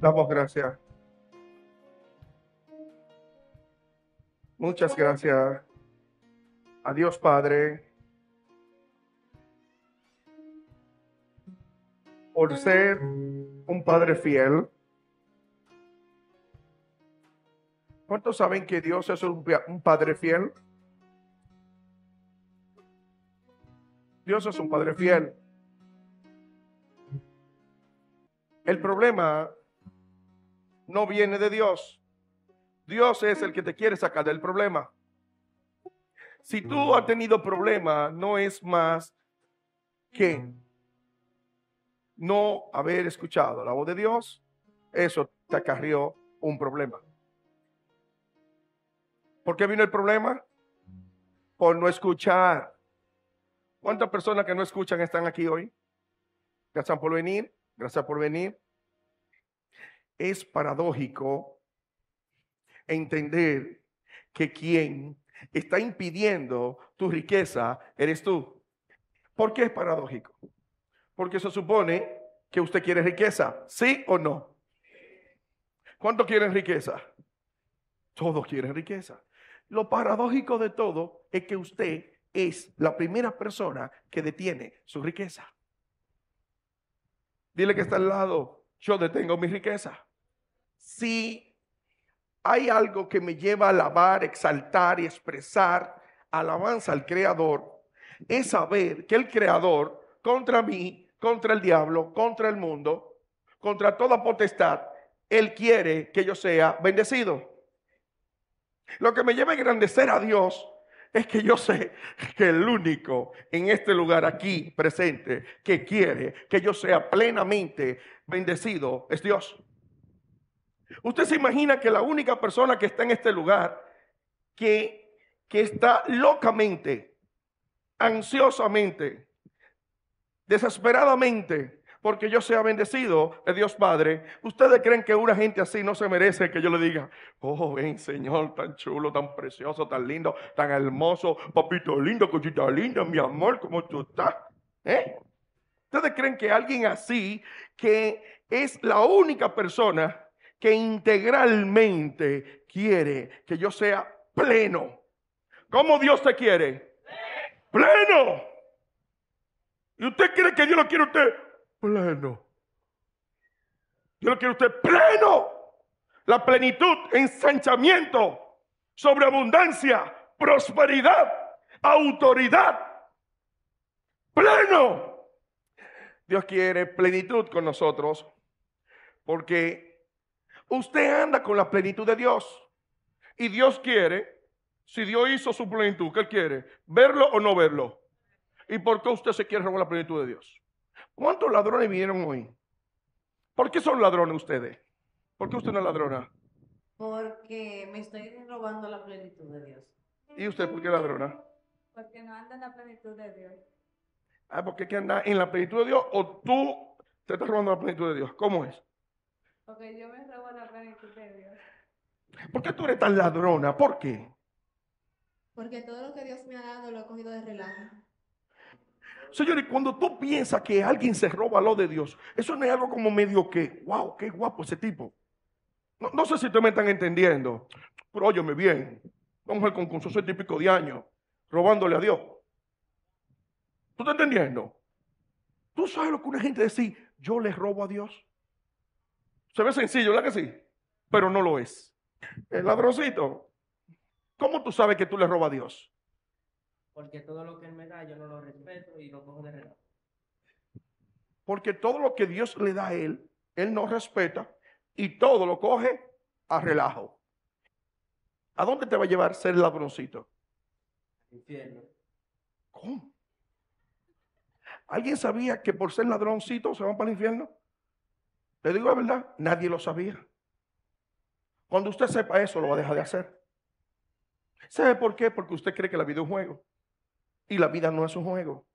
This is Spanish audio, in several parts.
Damos gracias. Muchas gracias a Padre por ser un Padre fiel. ¿Cuántos saben que Dios es un, un Padre fiel? Dios es un Padre fiel. El problema no viene de Dios. Dios es el que te quiere sacar del problema. Si tú has tenido problema, no es más que no haber escuchado la voz de Dios. Eso te acarrió un problema. ¿Por qué vino el problema? Por no escuchar ¿Cuántas personas que no escuchan están aquí hoy? Gracias por venir, gracias por venir. Es paradójico entender que quien está impidiendo tu riqueza eres tú. ¿Por qué es paradójico? Porque se supone que usted quiere riqueza, ¿sí o no? ¿Cuánto quieren riqueza? Todos quieren riqueza. Lo paradójico de todo es que usted es la primera persona que detiene su riqueza. Dile que está al lado, yo detengo mi riqueza. Si hay algo que me lleva a alabar, exaltar y expresar alabanza al Creador, es saber que el Creador contra mí, contra el diablo, contra el mundo, contra toda potestad, Él quiere que yo sea bendecido. Lo que me lleva a engrandecer a Dios es que yo sé que el único en este lugar aquí presente que quiere que yo sea plenamente bendecido es Dios. Usted se imagina que la única persona que está en este lugar, que, que está locamente, ansiosamente, desesperadamente porque yo sea bendecido de Dios Padre. ¿Ustedes creen que una gente así no se merece que yo le diga, oh, ven Señor, tan chulo, tan precioso, tan lindo, tan hermoso, papito lindo, cosita linda, mi amor, como tú estás? ¿Eh? ¿Ustedes creen que alguien así, que es la única persona que integralmente quiere que yo sea pleno? ¿Cómo Dios te quiere? Pleno. ¿Y usted cree que Dios lo quiere a usted pleno. Dios quiere usted pleno. La plenitud, ensanchamiento, sobreabundancia, prosperidad, autoridad. Pleno. Dios quiere plenitud con nosotros porque usted anda con la plenitud de Dios. Y Dios quiere, si Dios hizo su plenitud, ¿qué quiere? ¿Verlo o no verlo? ¿Y por qué usted se quiere robar la plenitud de Dios? ¿Cuántos ladrones vinieron hoy? ¿Por qué son ladrones ustedes? ¿Por qué usted no es ladrona? Porque me estoy robando la plenitud de Dios. ¿Y usted por qué ladrona? Porque no anda en la plenitud de Dios. Ah, porque hay que en la plenitud de Dios o tú te estás robando la plenitud de Dios. ¿Cómo es? Porque yo me robo la plenitud de Dios. ¿Por qué tú eres tan ladrona? ¿Por qué? Porque todo lo que Dios me ha dado lo he cogido de relajo. Señores, cuando tú piensas que alguien se roba lo de Dios, eso no es algo como medio que, wow, qué guapo ese tipo. No, sé si ustedes me están entendiendo, pero óyeme bien. Vamos al concurso típico de año, robándole a Dios. ¿Tú estás entendiendo? ¿Tú sabes lo que una gente dice, yo le robo a Dios? Se ve sencillo, ¿verdad que sí? Pero no lo es. El ladroncito. ¿Cómo tú sabes que tú le robas a Dios? porque todo lo que Él me da yo no lo respeto y lo cojo de relajo. Porque todo lo que Dios le da a Él, Él no respeta y todo lo coge a relajo. ¿A dónde te va a llevar ser ladroncito? Infierno. ¿Cómo? ¿Alguien sabía que por ser ladroncito se van para el infierno? Te digo la verdad, nadie lo sabía. Cuando usted sepa eso, lo va a dejar de hacer. ¿Sabe por qué? Porque usted cree que la vida es un juego. Y la vida no es un juego.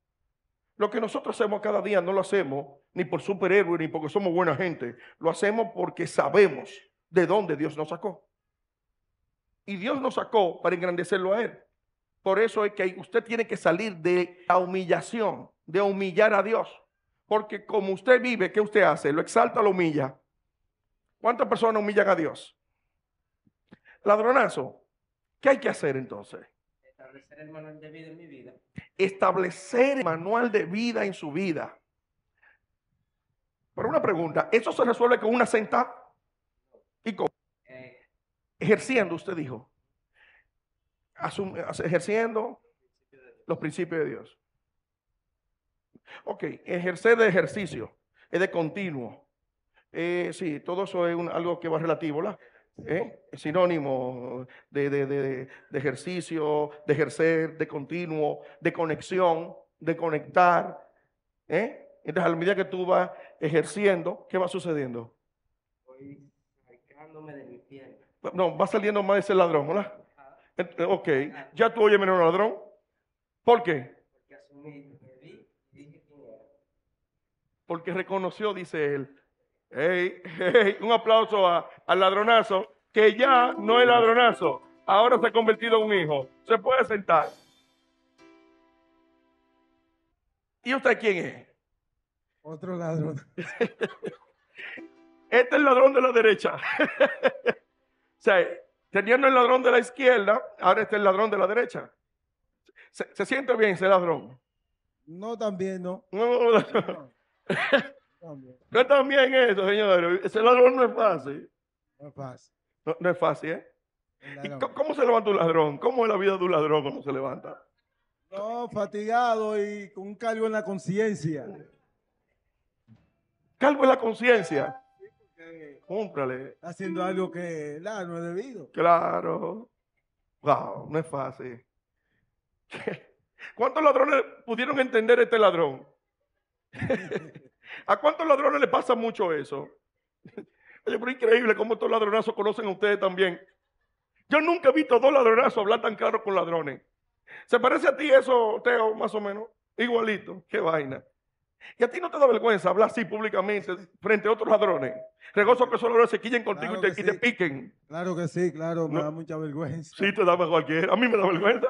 Lo que nosotros hacemos cada día no lo hacemos ni por superhéroe ni porque somos buena gente. Lo hacemos porque sabemos de dónde Dios nos sacó. Y Dios nos sacó para engrandecerlo a Él. Por eso es que usted tiene que salir de la humillación, de humillar a Dios. Porque como usted vive, ¿qué usted hace? Lo exalta, lo humilla. ¿Cuántas personas humillan a Dios? Ladronazo. ¿Qué hay que hacer entonces? Establecer el manual de vida en mi vida. Establecer el manual de vida en su vida. Pero una pregunta, ¿eso se resuelve con una sentada? ¿Y con? Eh, ejerciendo, usted dijo. ejerciendo los principios de Dios. Ok, ejercer de ejercicio, es de continuo. Eh, sí, todo eso es algo que va relativo, ¿verdad? ¿Eh? Sinónimo de, ejercicio, de ejercer, de continuo, de conexión, de conectar. ¿eh? Entonces, a medida que tú vas ejerciendo, ¿qué va sucediendo? Voy de mi No, va saliendo más ese ladrón, ¿verdad? Eh, ok, ah. ya tú oyes menos ladrón. ¿Por qué? Porque Porque reconoció, dice él, un aplauso al ladronazo, que ya no es ladronazo, ahora se ha convertido en un hijo. Se puede sentar. ¿Y usted quién es? Otro ladrón. este es el ladrón de la derecha. o sea, teniendo el ladrón de la izquierda, ahora este es el ladrón de la derecha. ¿Se, siente bien ese ladrón? No, también no. no. no. También. No eso, señores. Ese ladrón no es fácil. No es fácil. No, es fácil, ¿eh? ¿Y cómo se levanta un ladrón? ¿Cómo es la vida de un ladrón cuando se levanta? No, fatigado y con un calvo en la conciencia. ¿Calvo en la conciencia? haciendo algo que no es debido. Claro. Wow, no es fácil. ¿Cuántos ladrones pudieron entender este ladrón? ¿A cuántos ladrones le pasa mucho eso? Oye, pero increíble cómo estos ladronazos conocen a ustedes también. Yo nunca he visto a dos ladronazos hablar tan caro con ladrones. ¿Se parece a ti eso, Teo, más o menos? Igualito, qué vaina. Y a ti no te da vergüenza hablar así públicamente frente a otros ladrones. Regoso que esos ladrones se quillen contigo y, te, piquen. Claro que sí, claro, me da mucha vergüenza. Sí, te da cualquiera. A mí me da vergüenza.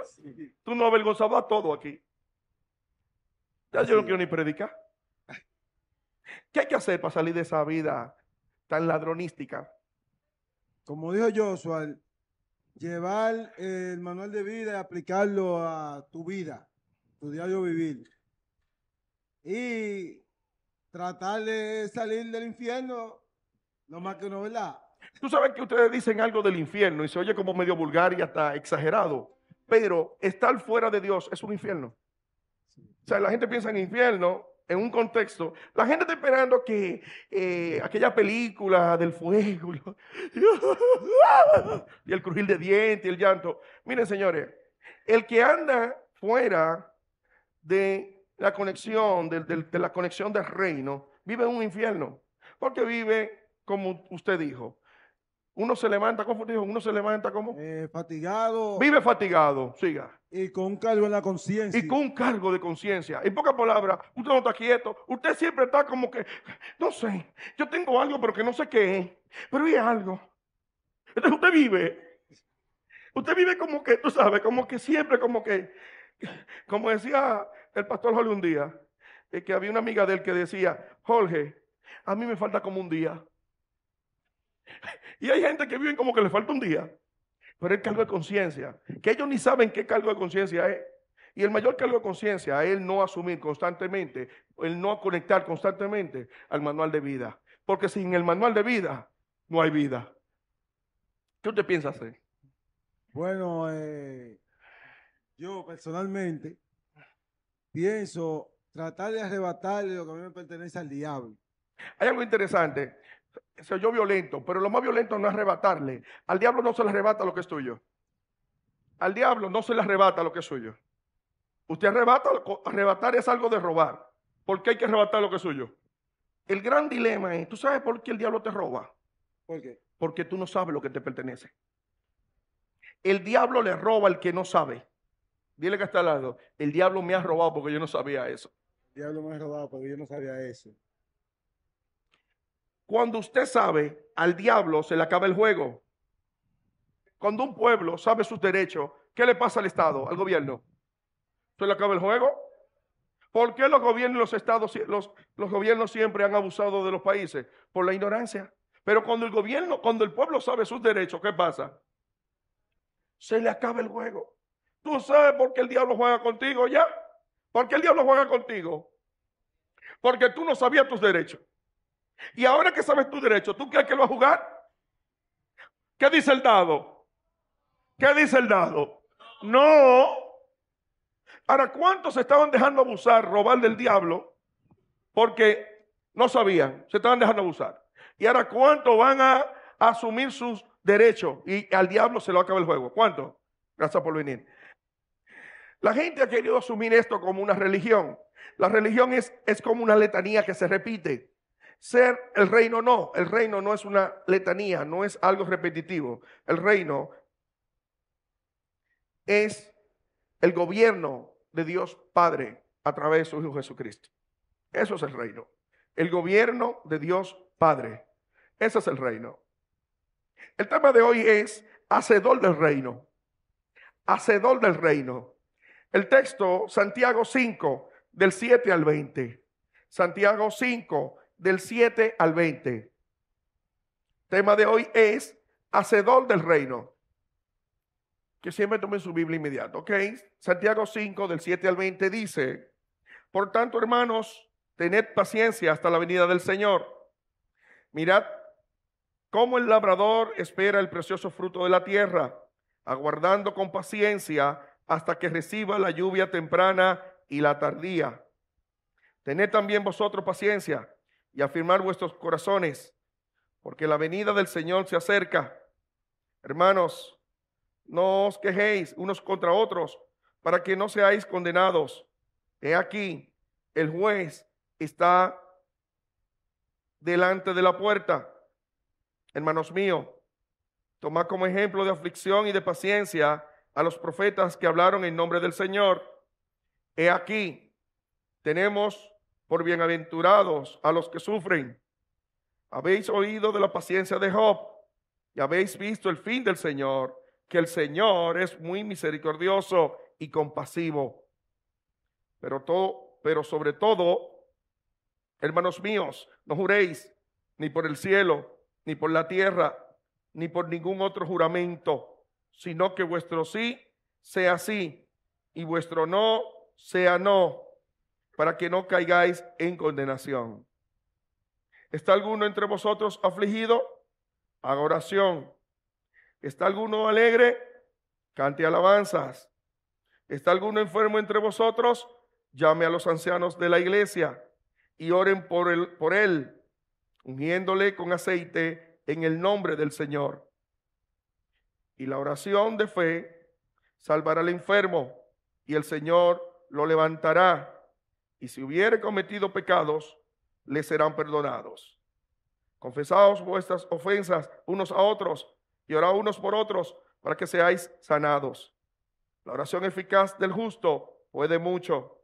Tú no avergonzabas todo aquí. Ya yo no quiero ni predicar. ¿Qué hay que hacer para salir de esa vida tan ladronística? Como dijo Joshua, llevar el manual de vida y aplicarlo a tu vida, tu diario vivir. Y tratar de salir del infierno, no más que no, ¿verdad? Tú sabes que ustedes dicen algo del infierno y se oye como medio vulgar y hasta exagerado, pero estar fuera de Dios es un infierno. O sea, la gente piensa en infierno en un contexto, la gente está esperando que eh, aquella película del fuego y el crujir de dientes y el llanto. Miren, señores, el que anda fuera de la conexión, de, la conexión del reino, vive en un infierno. Porque vive, como usted dijo, uno se levanta, ¿cómo dijo? Uno se levanta como... Eh, fatigado. Vive fatigado, siga. Y con un cargo en la conciencia. Y con un cargo de conciencia. En pocas palabras, usted no está quieto. Usted siempre está como que, no sé, yo tengo algo, pero que no sé qué es. Pero hay algo. Entonces usted vive. Usted vive como que, tú sabes, como que siempre, como que, como decía el pastor Jorge un día, eh, que había una amiga de él que decía, Jorge, a mí me falta como un día. Y hay gente que vive como que le falta un día. Pero el cargo de conciencia, que ellos ni saben qué cargo de conciencia es. Y el mayor cargo de conciencia es el no asumir constantemente, el no conectar constantemente al manual de vida. Porque sin el manual de vida, no hay vida. ¿Qué usted piensa hacer? Bueno, eh, yo personalmente pienso tratar de arrebatarle lo que a mí me pertenece al diablo. Hay algo interesante se oyó violento, pero lo más violento no es arrebatarle. Al diablo no se le arrebata lo que es tuyo. Al diablo no se le arrebata lo que es suyo. Usted arrebata, arrebatar es algo de robar. ¿Por qué hay que arrebatar lo que es suyo? El gran dilema es, ¿tú sabes por qué el diablo te roba? ¿Por qué? Porque tú no sabes lo que te pertenece. El diablo le roba al que no sabe. Dile que está al lado. El diablo me ha robado porque yo no sabía eso. El diablo me ha robado porque yo no sabía eso. Cuando usted sabe, al diablo se le acaba el juego. Cuando un pueblo sabe sus derechos, ¿qué le pasa al Estado, al gobierno? ¿Se le acaba el juego? ¿Por qué los gobiernos, los estados, los, los gobiernos siempre han abusado de los países? Por la ignorancia. Pero cuando el gobierno, cuando el pueblo sabe sus derechos, ¿qué pasa? Se le acaba el juego. Tú sabes por qué el diablo juega contigo ya. ¿Por qué el diablo juega contigo? Porque tú no sabías tus derechos. Y ahora que sabes tu derecho, ¿tú crees que lo va a jugar? ¿Qué dice el dado? ¿Qué dice el dado? No. Ahora, ¿cuántos se estaban dejando abusar, robar del diablo? Porque no sabían, se estaban dejando abusar. Y ahora, ¿cuántos van a asumir sus derechos? Y al diablo se lo acaba el juego. ¿Cuántos? Gracias por venir. La gente ha querido asumir esto como una religión. La religión es, es como una letanía que se repite ser el reino no. El reino no es una letanía, no es algo repetitivo. El reino es el gobierno de Dios Padre a través de su Hijo Jesucristo. Eso es el reino. El gobierno de Dios Padre. Ese es el reino. El tema de hoy es hacedor del reino. Hacedor del reino. El texto, Santiago 5, del 7 al 20. Santiago 5, del 7 al 20. tema de hoy es Hacedor del Reino. Que siempre tomen su Biblia inmediato, ¿ok? Santiago 5, del 7 al 20 dice, Por tanto, hermanos, tened paciencia hasta la venida del Señor. Mirad cómo el labrador espera el precioso fruto de la tierra, aguardando con paciencia hasta que reciba la lluvia temprana y la tardía. Tened también vosotros paciencia, y afirmar vuestros corazones, porque la venida del Señor se acerca. Hermanos, no os quejéis unos contra otros, para que no seáis condenados. He aquí, el juez está delante de la puerta. Hermanos míos, tomad como ejemplo de aflicción y de paciencia a los profetas que hablaron en nombre del Señor. He aquí, tenemos por bienaventurados a los que sufren. Habéis oído de la paciencia de Job y habéis visto el fin del Señor, que el Señor es muy misericordioso y compasivo. Pero, todo, pero sobre todo, hermanos míos, no juréis ni por el cielo, ni por la tierra, ni por ningún otro juramento, sino que vuestro sí sea sí y vuestro no sea no para que no caigáis en condenación. ¿Está alguno entre vosotros afligido? Haga oración. ¿Está alguno alegre? Cante alabanzas. ¿Está alguno enfermo entre vosotros? Llame a los ancianos de la iglesia y oren por él, por él ungiéndole con aceite en el nombre del Señor. Y la oración de fe salvará al enfermo y el Señor lo levantará y si hubiere cometido pecados, les serán perdonados. Confesaos vuestras ofensas unos a otros y orad unos por otros para que seáis sanados. La oración eficaz del justo puede mucho.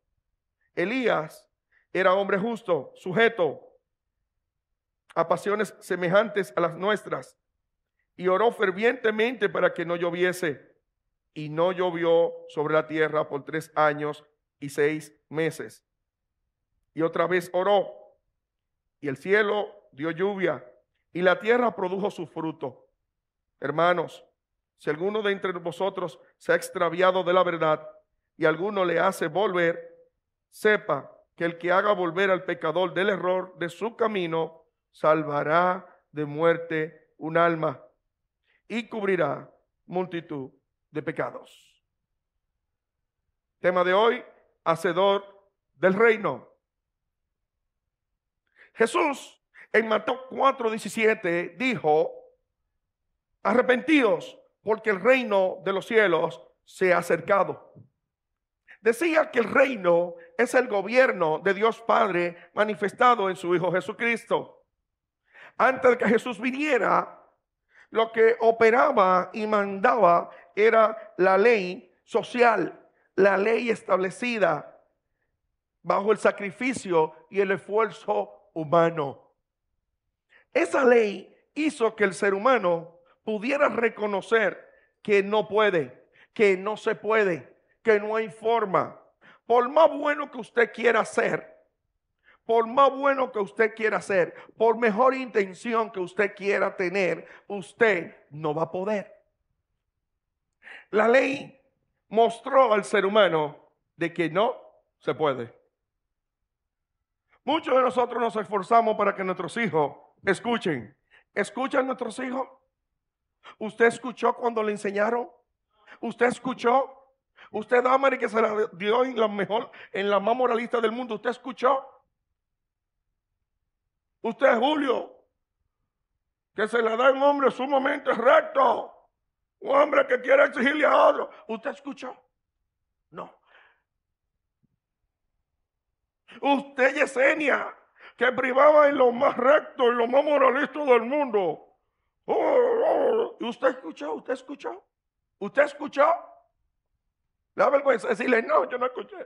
Elías era hombre justo, sujeto a pasiones semejantes a las nuestras, y oró fervientemente para que no lloviese, y no llovió sobre la tierra por tres años y seis meses y otra vez oró. Y el cielo dio lluvia y la tierra produjo su fruto. Hermanos, si alguno de entre vosotros se ha extraviado de la verdad y alguno le hace volver, sepa que el que haga volver al pecador del error de su camino, salvará de muerte un alma y cubrirá multitud de pecados. Tema de hoy, hacedor del reino. Jesús en Mateo 4:17 dijo, arrepentidos porque el reino de los cielos se ha acercado. Decía que el reino es el gobierno de Dios Padre manifestado en su Hijo Jesucristo. Antes de que Jesús viniera, lo que operaba y mandaba era la ley social, la ley establecida bajo el sacrificio y el esfuerzo humano. Esa ley hizo que el ser humano pudiera reconocer que no puede, que no se puede, que no hay forma. Por más bueno que usted quiera ser, por más bueno que usted quiera ser, por mejor intención que usted quiera tener, usted no va a poder. La ley mostró al ser humano de que no se puede. Muchos de nosotros nos esforzamos para que nuestros hijos escuchen. ¿Escuchan nuestros hijos? ¿Usted escuchó cuando le enseñaron? ¿Usted escuchó? ¿Usted, Amari, que se la dio en la mejor, en la más moralista del mundo, usted escuchó? ¿Usted, Julio, que se la da un hombre sumamente recto? Un hombre que quiere exigirle a otro. ¿Usted escuchó? Usted, Yesenia, que privaba en lo más recto y lo más moralista del mundo. Oh, oh, oh. ¿Usted escuchó? ¿Usted escuchó? ¿Usted escuchó? la vergüenza vergüenza decirle, no, yo no escuché.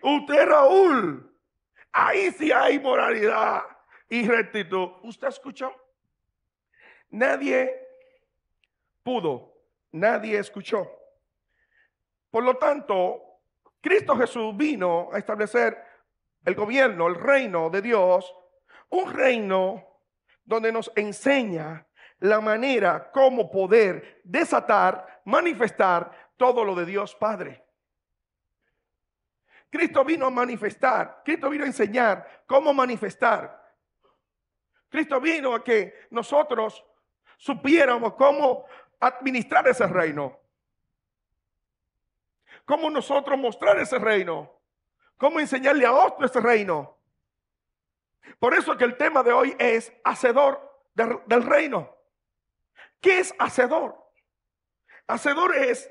Usted, Raúl, ahí sí hay moralidad y rectitud. ¿Usted escuchó? Nadie pudo, nadie escuchó. Por lo tanto, Cristo Jesús vino a establecer el gobierno, el reino de Dios, un reino donde nos enseña la manera como poder desatar, manifestar todo lo de Dios Padre. Cristo vino a manifestar, Cristo vino a enseñar cómo manifestar. Cristo vino a que nosotros supiéramos cómo administrar ese reino cómo nosotros mostrar ese reino, cómo enseñarle a otros ese reino. Por eso que el tema de hoy es hacedor del reino. ¿Qué es hacedor? Hacedor es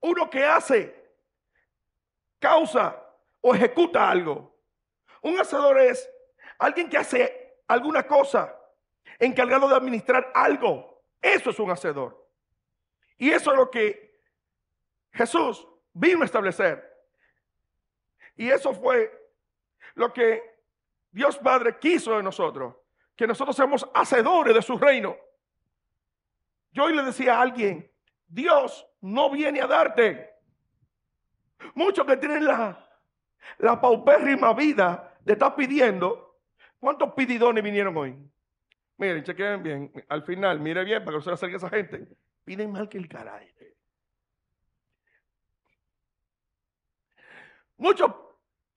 uno que hace, causa o ejecuta algo. Un hacedor es alguien que hace alguna cosa, encargado de administrar algo. Eso es un hacedor. Y eso es lo que Jesús vino a establecer. Y eso fue lo que Dios Padre quiso de nosotros, que nosotros seamos hacedores de su reino. Yo hoy le decía a alguien, Dios no viene a darte. Muchos que tienen la, paupérrima vida de estar pidiendo, ¿cuántos pididones vinieron hoy? Miren, chequen bien, al final, mire bien para que no se acerque a esa gente. Piden mal que el caray. Muchos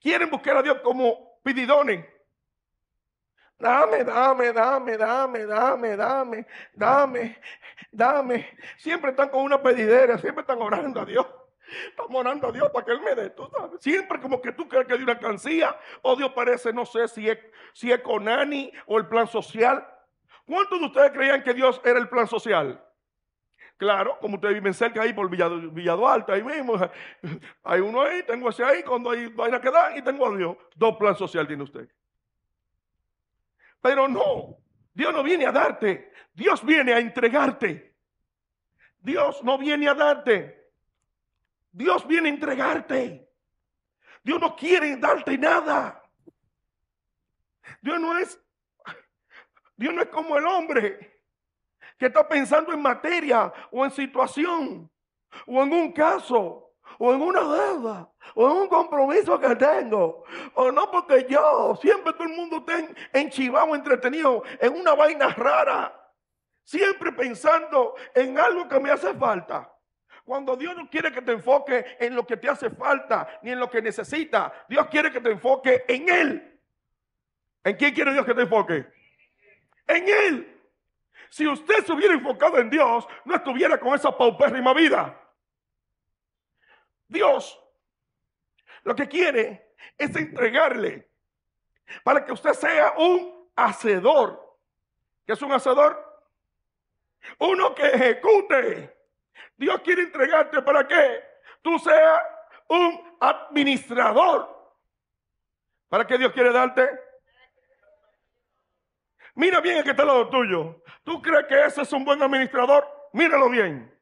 quieren buscar a Dios como pididones. Dame, dame, dame, dame, dame, dame, dame, dame. Siempre están con una pedidera, siempre están orando a Dios. Estamos orando a Dios para que Él me dé, tú Siempre como que tú crees que hay una cancilla o oh, Dios parece, no sé si es, si es Conani o el plan social. ¿Cuántos de ustedes creían que Dios era el plan social? Claro, como ustedes viven cerca ahí por Villado, Alto, ahí mismo. Hay uno ahí, tengo ese ahí, cuando hay vaina que dan y tengo a Dios. Dos planes sociales tiene usted. Pero no, Dios no viene a darte, Dios viene a entregarte. Dios no viene a darte, Dios viene a entregarte. Dios no quiere darte nada. Dios no es, Dios no es como el hombre que está pensando en materia o en situación o en un caso o en una deuda o en un compromiso que tengo o no porque yo siempre todo el mundo está enchivado, entretenido en una vaina rara, siempre pensando en algo que me hace falta. Cuando Dios no quiere que te enfoque en lo que te hace falta ni en lo que necesitas, Dios quiere que te enfoque en Él. ¿En quién quiere Dios que te enfoque? En Él. Si usted se hubiera enfocado en Dios, no estuviera con esa paupérrima vida. Dios lo que quiere es entregarle para que usted sea un hacedor. ¿Qué es un hacedor? Uno que ejecute. Dios quiere entregarte para que tú seas un administrador. ¿Para qué Dios quiere darte? Mira bien el que está al lado tuyo. ¿Tú crees que ese es un buen administrador? Míralo bien.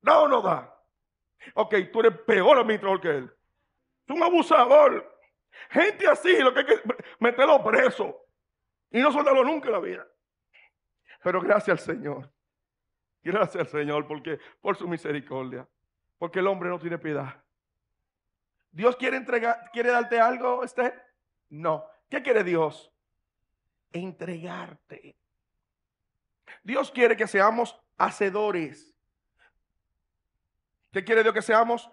¿Da o no da? Ok, tú eres peor administrador que él. Tú un abusador. Gente así, lo que hay que meterlo preso. Y no soltarlo nunca en la vida. Pero gracias al Señor. Gracias al Señor porque, por su misericordia. Porque el hombre no tiene piedad. ¿Dios quiere entregar, quiere darte algo, Esther? No. ¿Qué quiere Dios? entregarte. Dios quiere que seamos hacedores. ¿Qué quiere Dios que seamos?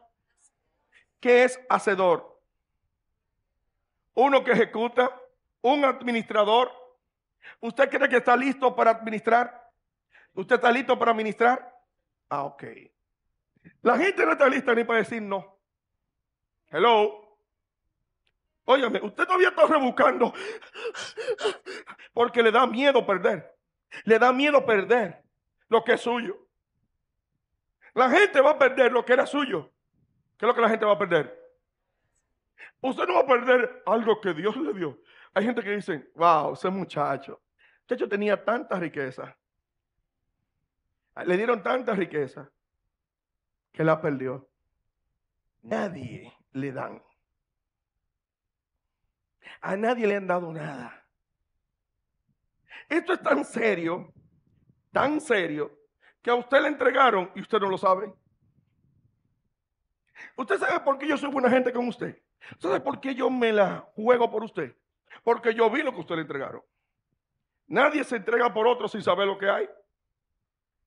¿Qué es hacedor? Uno que ejecuta, un administrador. ¿Usted cree que está listo para administrar? ¿Usted está listo para administrar? Ah, ok. La gente no está lista ni para decir no. Hello. Óyame, usted todavía está rebuscando porque le da miedo perder. Le da miedo perder lo que es suyo. La gente va a perder lo que era suyo. ¿Qué es lo que la gente va a perder? Usted no va a perder algo que Dios le dio. Hay gente que dice, wow, ese muchacho. Muchacho tenía tanta riqueza. Le dieron tanta riqueza que la perdió. Nadie le dan a nadie le han dado nada. Esto es tan serio, tan serio, que a usted le entregaron y usted no lo sabe. Usted sabe por qué yo soy buena gente con usted. usted ¿Sabe por qué yo me la juego por usted? Porque yo vi lo que usted le entregaron. Nadie se entrega por otro sin saber lo que hay.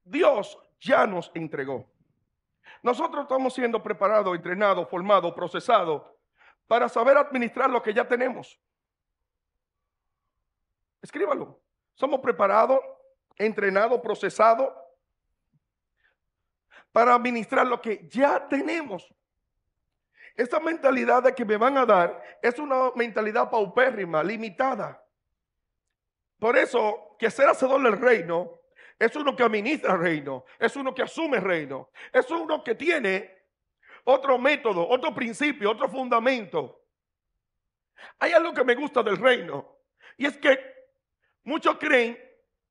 Dios ya nos entregó. Nosotros estamos siendo preparados, entrenados, formados, procesados para saber administrar lo que ya tenemos. Escríbalo. Somos preparados, entrenados, procesados para administrar lo que ya tenemos. Esta mentalidad de que me van a dar es una mentalidad paupérrima, limitada. Por eso, que ser hacedor del reino es uno que administra el reino, es uno que asume reino, es uno que tiene otro método, otro principio, otro fundamento. Hay algo que me gusta del reino. Y es que muchos creen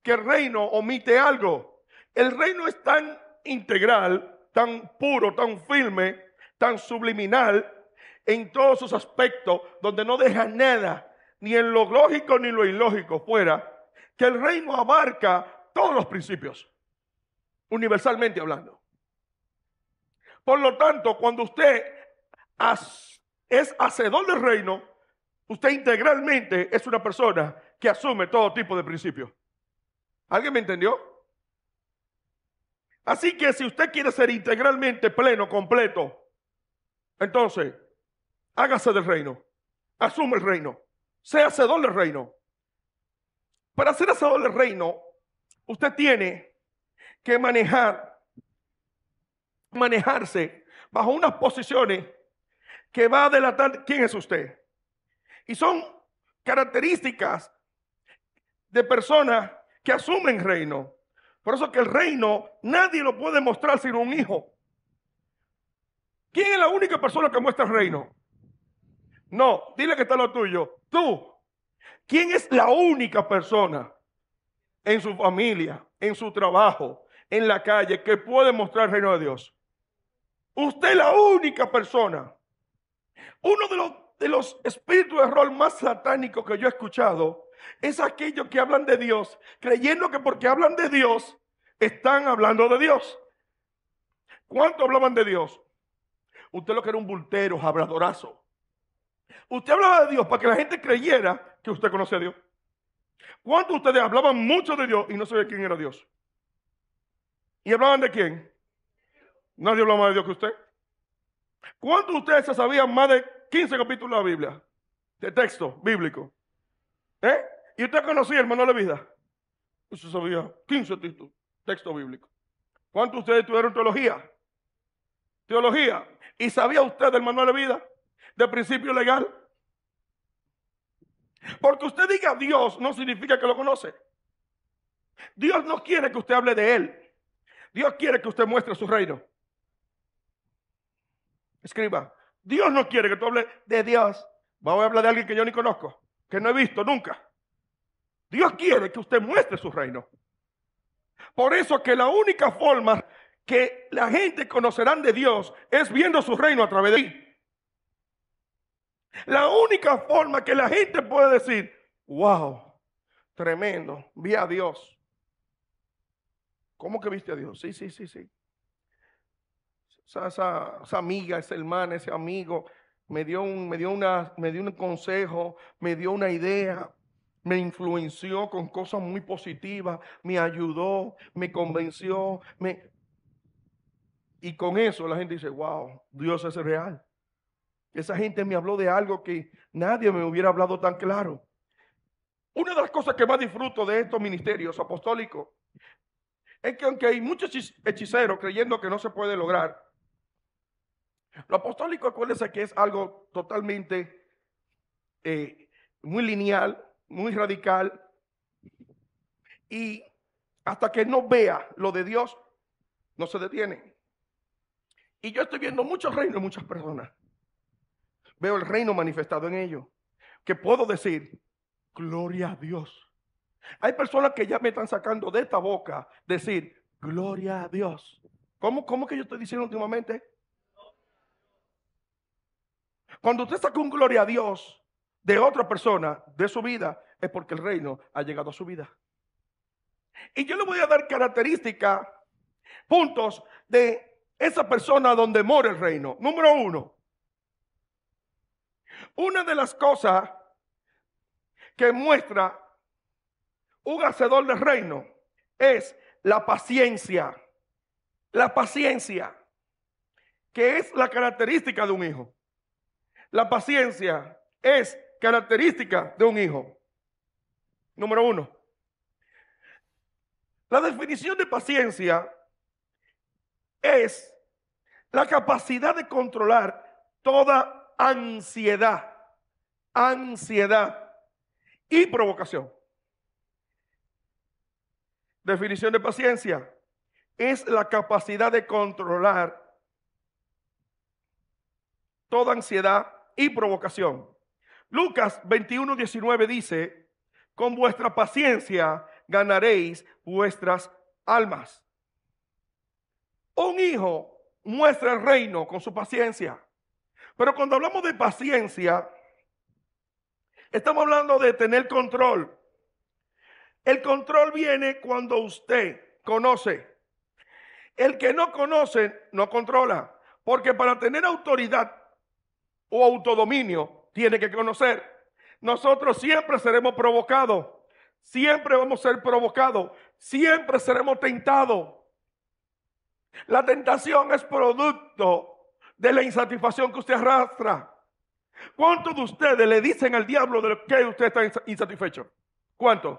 que el reino omite algo. El reino es tan integral, tan puro, tan firme, tan subliminal en todos sus aspectos, donde no deja nada, ni en lo lógico ni lo ilógico fuera, que el reino abarca todos los principios, universalmente hablando. Por lo tanto, cuando usted es hacedor del reino, usted integralmente es una persona que asume todo tipo de principios. ¿Alguien me entendió? Así que si usted quiere ser integralmente pleno, completo, entonces hágase del reino, asume el reino, sea hacedor del reino. Para ser hacedor del reino, usted tiene que manejar manejarse bajo unas posiciones que va a delatar quién es usted. Y son características de personas que asumen reino. Por eso que el reino nadie lo puede mostrar sino un hijo. ¿Quién es la única persona que muestra el reino? No, dile que está lo tuyo. Tú. ¿Quién es la única persona en su familia, en su trabajo, en la calle que puede mostrar el reino de Dios? Usted es la única persona. Uno de los, de los espíritus de rol más satánicos que yo he escuchado es aquellos que hablan de Dios, creyendo que porque hablan de Dios, están hablando de Dios. ¿Cuánto hablaban de Dios? Usted lo que era un bultero, habladorazo. Usted hablaba de Dios para que la gente creyera que usted conoce a Dios. ¿Cuántos de ustedes hablaban mucho de Dios y no sabían quién era Dios? ¿Y hablaban de quién? Nadie habla más de Dios que usted. ¿Cuántos de ustedes se sabían más de 15 capítulos de la Biblia? De texto bíblico. ¿Eh? ¿Y usted conocía, el manual de vida? Usted sabía 15 textos, texto bíblico. ¿Cuántos de ustedes tuvieron teología? Teología. ¿Y sabía usted del manual de vida? De principio legal. Porque usted diga Dios no significa que lo conoce. Dios no quiere que usted hable de Él. Dios quiere que usted muestre su reino escriba. Dios no quiere que tú hables de Dios. Vamos a hablar de alguien que yo ni conozco, que no he visto nunca. Dios quiere que usted muestre su reino. Por eso que la única forma que la gente conocerán de Dios es viendo su reino a través de ti. La única forma que la gente puede decir, wow, tremendo, vi a Dios. ¿Cómo que viste a Dios? Sí, sí, sí, sí esa, amiga, ese hermano, ese amigo, me dio, un, me, dio una, me dio un consejo, me dio una idea, me influenció con cosas muy positivas, me ayudó, me convenció, me... Y con eso la gente dice, wow, Dios es real. Esa gente me habló de algo que nadie me hubiera hablado tan claro. Una de las cosas que más disfruto de estos ministerios apostólicos es que aunque hay muchos hechiceros creyendo que no se puede lograr, lo apostólico, acuérdense que es algo totalmente eh, muy lineal, muy radical. Y hasta que no vea lo de Dios, no se detiene. Y yo estoy viendo muchos reinos en muchas personas. Veo el reino manifestado en ellos. Que puedo decir, gloria a Dios. Hay personas que ya me están sacando de esta boca decir, gloria a Dios. ¿Cómo, cómo que yo estoy diciendo últimamente? Cuando usted saca un gloria a Dios de otra persona, de su vida, es porque el reino ha llegado a su vida. Y yo le voy a dar características, puntos de esa persona donde mora el reino. Número uno, una de las cosas que muestra un hacedor del reino es la paciencia. La paciencia, que es la característica de un hijo. La paciencia es característica de un hijo. Número uno. La definición de paciencia es la capacidad de controlar toda ansiedad, ansiedad y provocación. Definición de paciencia es la capacidad de controlar toda ansiedad, y provocación. Lucas 21, 19 dice, con vuestra paciencia ganaréis vuestras almas. Un hijo muestra el reino con su paciencia. Pero cuando hablamos de paciencia, estamos hablando de tener control. El control viene cuando usted conoce. El que no conoce, no controla. Porque para tener autoridad o autodominio tiene que conocer. Nosotros siempre seremos provocados, siempre vamos a ser provocados, siempre seremos tentados. La tentación es producto de la insatisfacción que usted arrastra. ¿Cuántos de ustedes le dicen al diablo de lo que usted está insatisfecho? ¿Cuántos?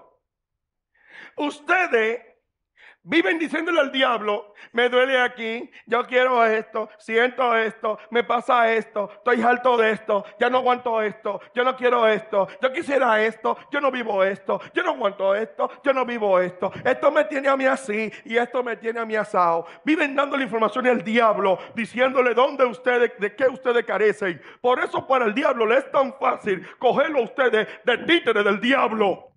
Ustedes Viven diciéndole al diablo, me duele aquí, yo quiero esto, siento esto, me pasa esto, estoy harto de esto, ya no aguanto esto, yo no quiero esto, yo quisiera esto, yo no vivo esto, yo no aguanto esto, yo no vivo esto, esto me tiene a mí así y esto me tiene a mí asado. Viven dándole información al diablo, diciéndole dónde ustedes, de qué ustedes carecen. Por eso para el diablo le es tan fácil cogerlo a ustedes de títere del diablo.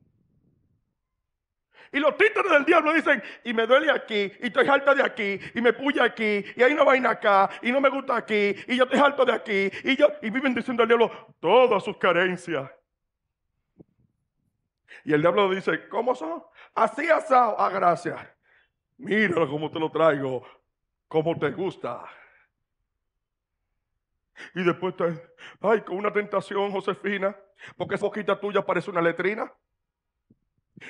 Y los títeres del diablo dicen, y me duele aquí, y estoy alta de aquí, y me puya aquí, y hay una vaina acá, y no me gusta aquí, y yo estoy harto de aquí, y yo, y viven diciendo al diablo todas sus carencias. Y el diablo dice, ¿cómo son? Así asado, a ah, gracia. Míralo como te lo traigo, como te gusta. Y después, te, ay, con una tentación, Josefina, porque esa hojita tuya parece una letrina.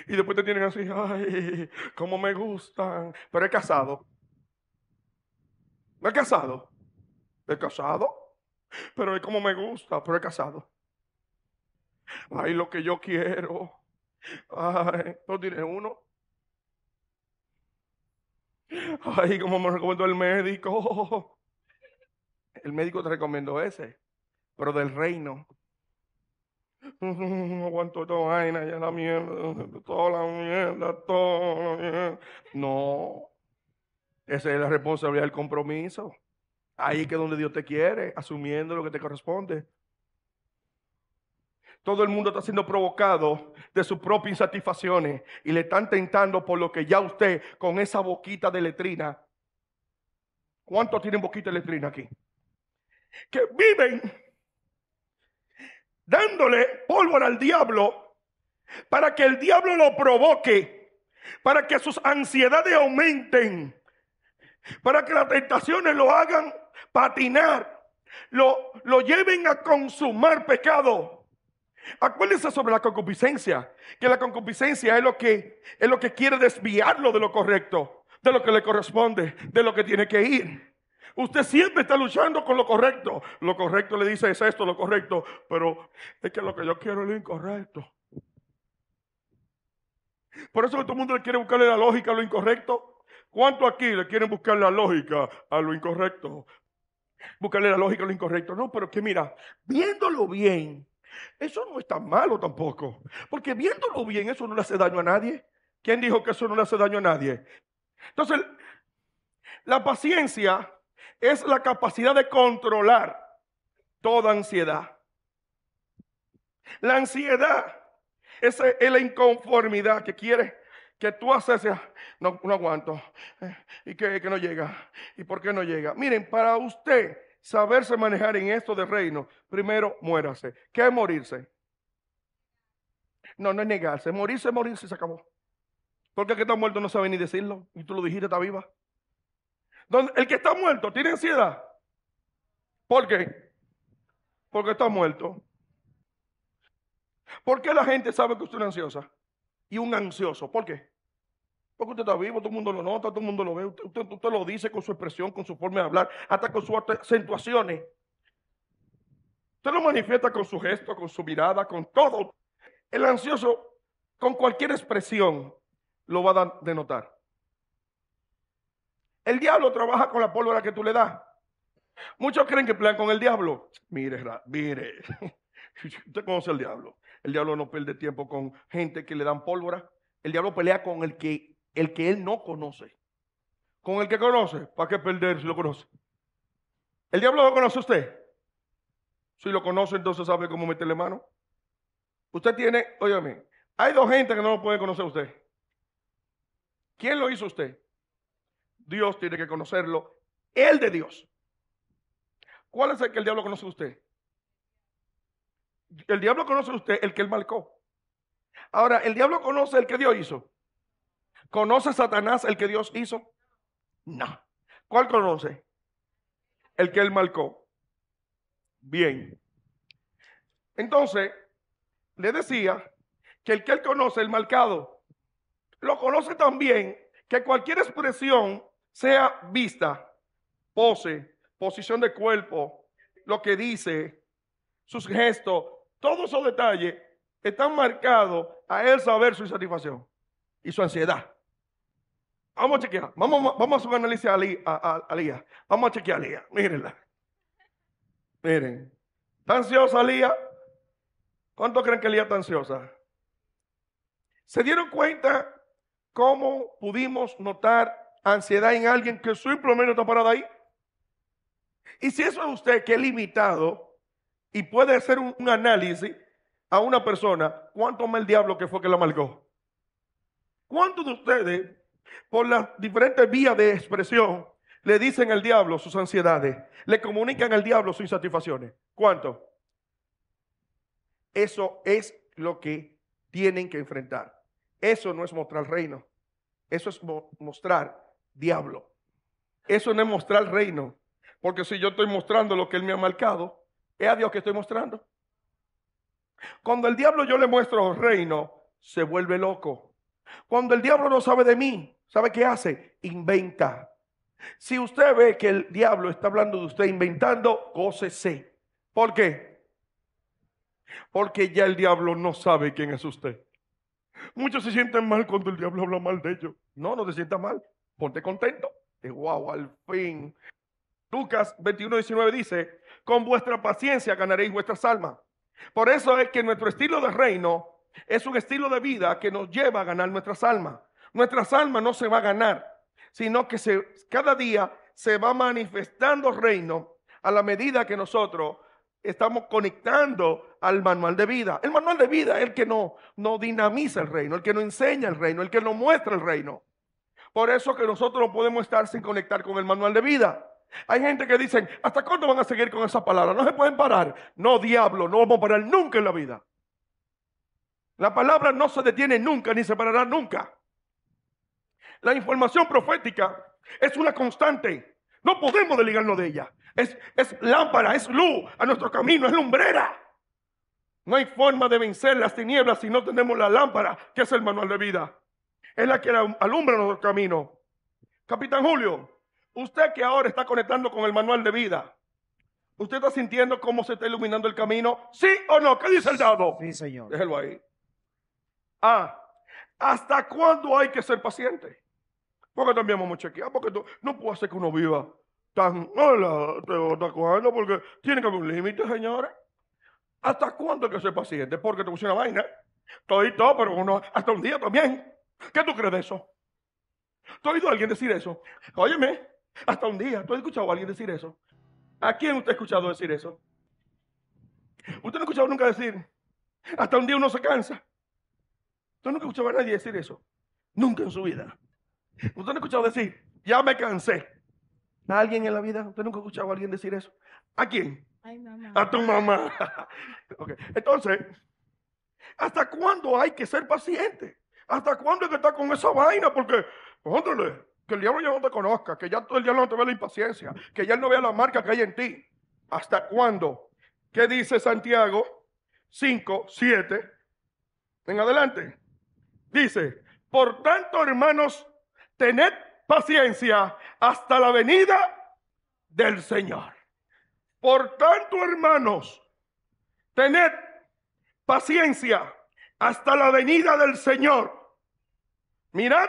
Y después te tienen así, ay, cómo me gustan. Pero he casado. me es casado. he casado. Pero es como me gusta, pero he casado. Ay, lo que yo quiero. Ay, no tiene uno. Ay, como me recomendó el médico. El médico te recomendó ese, pero del reino. No aguanto esta vaina, ya la mierda, toda la mierda, toda la mierda. No. Esa es la responsabilidad del compromiso. Ahí que es donde Dios te quiere, asumiendo lo que te corresponde. Todo el mundo está siendo provocado de sus propias insatisfacciones y le están tentando por lo que ya usted con esa boquita de letrina. ¿Cuántos tienen boquita de letrina aquí? Que viven dándole pólvora al diablo para que el diablo lo provoque, para que sus ansiedades aumenten, para que las tentaciones lo hagan patinar, lo, lo lleven a consumar pecado. Acuérdense sobre la concupiscencia, que la concupiscencia es lo que es lo que quiere desviarlo de lo correcto, de lo que le corresponde, de lo que tiene que ir. Usted siempre está luchando con lo correcto. Lo correcto le dice es esto, lo correcto, pero es que lo que yo quiero es lo incorrecto. Por eso que todo el mundo le quiere buscarle la lógica a lo incorrecto. ¿Cuánto aquí le quieren buscar la lógica a lo incorrecto? Buscarle la lógica a lo incorrecto. No, pero que mira, viéndolo bien, eso no es tan malo tampoco. Porque viéndolo bien, eso no le hace daño a nadie. ¿Quién dijo que eso no le hace daño a nadie? Entonces, la paciencia es la capacidad de controlar toda ansiedad. La ansiedad es la inconformidad que quiere que tú haces, no, no aguanto, eh, y que, no llega, y por qué no llega. Miren, para usted saberse manejar en esto de reino, primero muérase. ¿Qué es morirse? No, no es negarse. Morirse, morirse, se acabó. Porque el que está muerto no sabe ni decirlo. Y tú lo dijiste, está viva el que está muerto tiene ansiedad. ¿Por qué? Porque está muerto. ¿Por qué la gente sabe que usted es ansiosa? Y un ansioso. ¿Por qué? Porque usted está vivo, todo el mundo lo nota, todo el mundo lo ve. usted lo dice con su expresión, con su forma de hablar, hasta con sus acentuaciones. Usted lo manifiesta con su gesto, con su mirada, con todo. El ansioso, con cualquier expresión, lo va a denotar. El diablo trabaja con la pólvora que tú le das. Muchos creen que pelean con el diablo. Mire, mire, usted conoce al diablo. El diablo no pierde tiempo con gente que le dan pólvora. El diablo pelea con el que, el que él no conoce. Con el que conoce, ¿para qué perder si lo conoce? ¿El diablo lo conoce usted? Si lo conoce, entonces sabe cómo meterle mano. Usted tiene, óyame, hay dos gente que no lo puede conocer usted. ¿Quién lo hizo usted? Dios tiene que conocerlo, el de Dios. ¿Cuál es el que el diablo conoce usted? El diablo conoce usted el que él marcó. Ahora, el diablo conoce el que Dios hizo. ¿Conoce Satanás el que Dios hizo? No. ¿Cuál conoce? El que él marcó. Bien. Entonces, le decía que el que él conoce, el marcado, lo conoce también que cualquier expresión sea vista, pose, posición de cuerpo, lo que dice, sus gestos, todos esos detalles están marcados a él saber su insatisfacción y su ansiedad. Vamos a chequear, vamos, vamos a su análisis a, Vamos a chequear a Lía, mírenla. Miren, ¿está ansiosa Lía? ¿Cuánto creen que Lía está ansiosa? ¿Se dieron cuenta cómo pudimos notar ansiedad en alguien que menos está parado ahí. Y si eso es usted que es limitado y puede hacer un, análisis a una persona, ¿cuánto más el diablo que fue que la amargó? ¿Cuántos de ustedes, por las diferentes vías de expresión, le dicen al diablo sus ansiedades? ¿Le comunican al diablo sus insatisfacciones? ¿Cuánto? Eso es lo que tienen que enfrentar. Eso no es mostrar reino. Eso es mostrar diablo. Eso no es mostrar el reino. Porque si yo estoy mostrando lo que él me ha marcado, es a Dios que estoy mostrando. Cuando el diablo yo le muestro reino, se vuelve loco. Cuando el diablo no sabe de mí, ¿sabe qué hace? Inventa. Si usted ve que el diablo está hablando de usted inventando, gócese. ¿Por qué? Porque ya el diablo no sabe quién es usted. Muchos se sienten mal cuando el diablo habla mal de ellos. No, no se sientan mal ponte contento. de wow, al fin. Lucas 21, 19 dice, con vuestra paciencia ganaréis vuestras almas. Por eso es que nuestro estilo de reino es un estilo de vida que nos lleva a ganar nuestras almas. Nuestras almas no se va a ganar, sino que cada día se va manifestando reino a la medida que nosotros estamos conectando al manual de vida. El manual de vida es el que nos no dinamiza el reino, el que nos enseña el reino, el que nos muestra el reino. Por eso que nosotros no podemos estar sin conectar con el manual de vida. Hay gente que dice, ¿hasta cuándo van a seguir con esa palabra? No se pueden parar. No, diablo, no vamos a parar nunca en la vida. La palabra no se detiene nunca ni se parará nunca. La información profética es una constante. No podemos desligarnos de ella. Es, es lámpara, es luz a nuestro camino, es lumbrera. No hay forma de vencer las tinieblas si no tenemos la lámpara, que es el manual de vida es la que alumbra nuestro camino. Capitán Julio, usted que ahora está conectando con el manual de vida, ¿usted está sintiendo cómo se está iluminando el camino? ¿Sí o no? ¿Qué dice el dado? Sí, señor. Déjelo ahí. Ah, ¿hasta cuándo hay que ser paciente? Porque también vamos a chequear, porque no, puede ser que uno viva tan... Hola, te cuándo? Porque tiene que haber un límite, señores. ¿Hasta cuándo hay que ser paciente? Porque te puse una vaina. Todo y todo, pero uno hasta un día también. ¿Qué tú crees de eso? ¿Tú has oído a alguien decir eso? Óyeme, hasta un día, ¿tú has escuchado a alguien decir eso? ¿A quién usted ha escuchado decir eso? Usted no ha escuchado nunca decir, hasta un día uno se cansa. Usted nunca ha escuchado a nadie decir eso. Nunca en su vida. Usted no ha escuchado decir, ya me cansé. ¿A alguien en la vida? ¿Usted nunca ha escuchado a alguien decir eso? ¿A quién? A tu mamá. Entonces, ¿hasta cuándo hay que ser paciente? ¿Hasta cuándo es que está con esa vaina? Porque, óndale, que el diablo ya no te conozca, que ya todo el diablo no te ve la impaciencia, que ya él no vea la marca que hay en ti. ¿Hasta cuándo? ¿Qué dice Santiago 5, 7? En adelante. Dice, por tanto, hermanos, tened paciencia hasta la venida del Señor. Por tanto, hermanos, tened paciencia hasta la venida del Señor. Mirad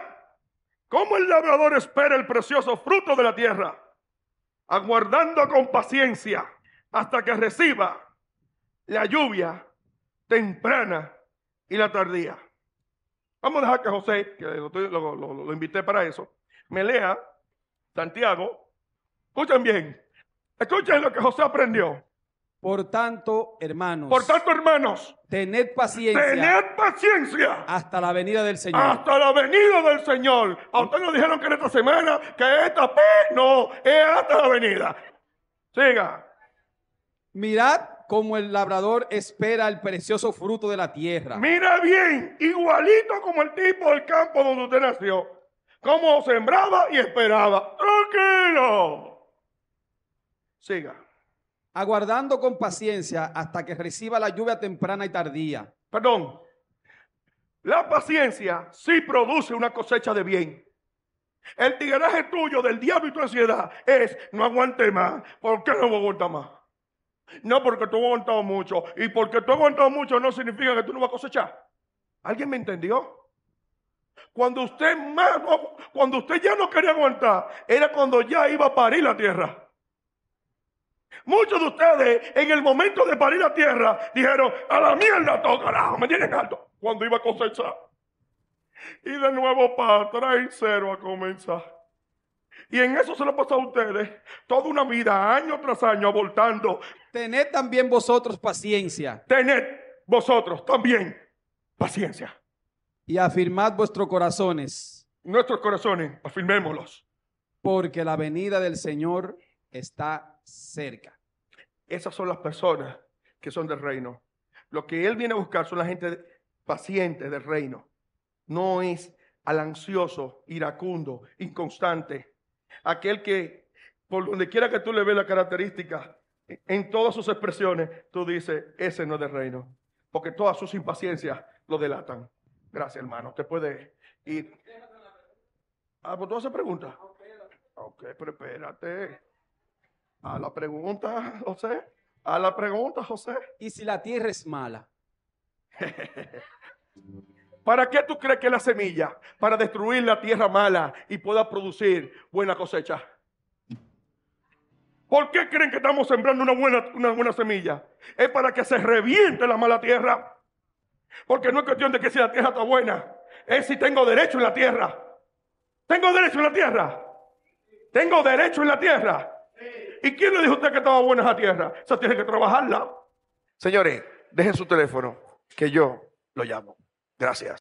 cómo el labrador espera el precioso fruto de la tierra, aguardando con paciencia hasta que reciba la lluvia temprana y la tardía. Vamos a dejar que José, que lo, invité para eso, me lea Santiago. Escuchen bien, escuchen lo que José aprendió. Por tanto, hermanos. Por tanto, hermanos. Tened paciencia. Tened paciencia. Hasta la venida del Señor. Hasta la venida del Señor. A ustedes nos dijeron que en esta semana, que esta no, es hasta la venida. Siga. Mirad como el labrador espera el precioso fruto de la tierra. Mira bien, igualito como el tipo del campo donde usted nació. Como sembraba y esperaba. Tranquilo. Siga aguardando con paciencia hasta que reciba la lluvia temprana y tardía. Perdón, la paciencia sí produce una cosecha de bien. El tigreaje tuyo del diablo y tu ansiedad es no aguante más. ¿Por qué no aguanta más? No, porque tú has aguantado mucho. Y porque tú has aguantado mucho no significa que tú no vas a cosechar. ¿Alguien me entendió? Cuando usted más, cuando usted ya no quería aguantar, era cuando ya iba a parir la tierra. Muchos de ustedes en el momento de parir la tierra dijeron, a la mierda todo carajo, me tienen alto, cuando iba a cosechar. Y de nuevo para traer cero a comenzar. Y en eso se lo pasó a ustedes toda una vida, año tras año, abortando. Tened también vosotros paciencia. Tened vosotros también paciencia. Y afirmad vuestros corazones. Nuestros corazones, afirmémoslos. Porque la venida del Señor está cerca. Esas son las personas que son del reino. Lo que Él viene a buscar son la gente paciente del reino. No es al ansioso, iracundo, inconstante. Aquel que, por donde quiera que tú le veas la característica, en todas sus expresiones, tú dices, ese no es del reino. Porque todas sus impaciencias lo delatan. Gracias, hermano. Te puede ir. Ah, pues tú haces preguntas. Ok, pero espérate. A la pregunta, José. A la pregunta, José. ¿Y si la tierra es mala? ¿Para qué tú crees que la semilla? Para destruir la tierra mala y pueda producir buena cosecha. ¿Por qué creen que estamos sembrando una buena, una buena semilla? Es para que se reviente la mala tierra. Porque no es cuestión de que si la tierra está buena, es si tengo derecho en la tierra. Tengo derecho en la tierra. Tengo derecho en la tierra. ¿Y quién le dijo a usted que estaba buena esa tierra? Se tiene que trabajarla. Señores, dejen su teléfono, que yo lo llamo. Gracias.